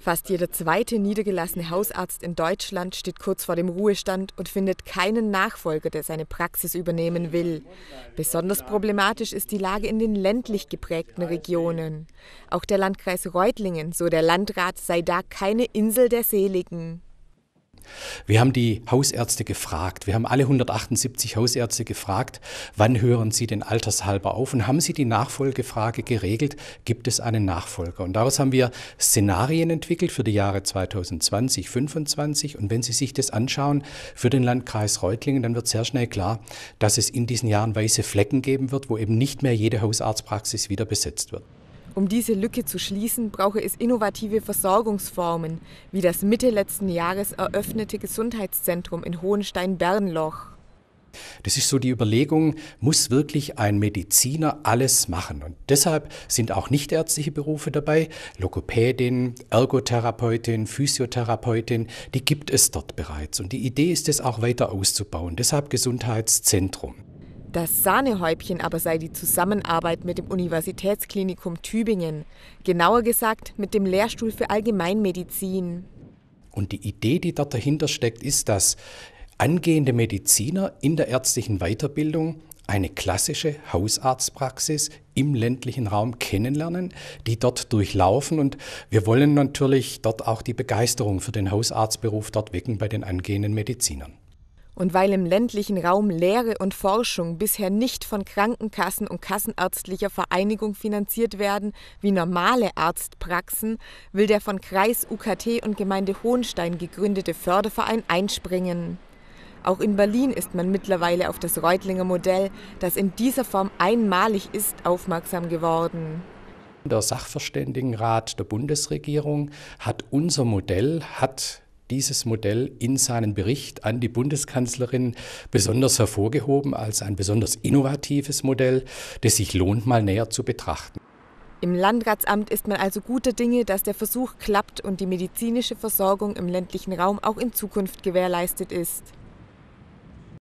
Fast jeder zweite niedergelassene Hausarzt in Deutschland steht kurz vor dem Ruhestand und findet keinen Nachfolger, der seine Praxis übernehmen will. Besonders problematisch ist die Lage in den ländlich geprägten Regionen. Auch der Landkreis Reutlingen, so der Landrat, sei da keine Insel der Seligen. Wir haben die Hausärzte gefragt. Wir haben alle 178 Hausärzte gefragt, wann hören sie denn altershalber auf und haben sie die Nachfolgefrage geregelt, gibt es einen Nachfolger? Und daraus haben wir Szenarien entwickelt für die Jahre 2020, 2025. Und wenn Sie sich das anschauen für den Landkreis Reutlingen, dann wird sehr schnell klar, dass es in diesen Jahren weiße Flecken geben wird, wo eben nicht mehr jede Hausarztpraxis wieder besetzt wird. Um diese Lücke zu schließen, brauche es innovative Versorgungsformen, wie das Mitte letzten Jahres eröffnete Gesundheitszentrum in Hohenstein-Bernloch. Das ist so die Überlegung, muss wirklich ein Mediziner alles machen? Und deshalb sind auch nichtärztliche Berufe dabei, Lokopädin, Ergotherapeutin, Physiotherapeutin, die gibt es dort bereits. Und die Idee ist es auch weiter auszubauen, deshalb Gesundheitszentrum. Das Sahnehäubchen aber sei die Zusammenarbeit mit dem Universitätsklinikum Tübingen, genauer gesagt mit dem Lehrstuhl für Allgemeinmedizin. Und die Idee, die dort dahinter steckt, ist, dass angehende Mediziner in der ärztlichen Weiterbildung eine klassische Hausarztpraxis im ländlichen Raum kennenlernen, die dort durchlaufen. Und wir wollen natürlich dort auch die Begeisterung für den Hausarztberuf dort wecken bei den angehenden Medizinern. Und weil im ländlichen Raum Lehre und Forschung bisher nicht von Krankenkassen und kassenärztlicher Vereinigung finanziert werden, wie normale Arztpraxen, will der von Kreis UKT und Gemeinde Hohenstein gegründete Förderverein einspringen. Auch in Berlin ist man mittlerweile auf das Reutlinger Modell, das in dieser Form einmalig ist, aufmerksam geworden. Der Sachverständigenrat der Bundesregierung hat unser Modell, hat dieses Modell in seinem Bericht an die Bundeskanzlerin besonders hervorgehoben als ein besonders innovatives Modell, das sich lohnt, mal näher zu betrachten. Im Landratsamt ist man also guter Dinge, dass der Versuch klappt und die medizinische Versorgung im ländlichen Raum auch in Zukunft gewährleistet ist.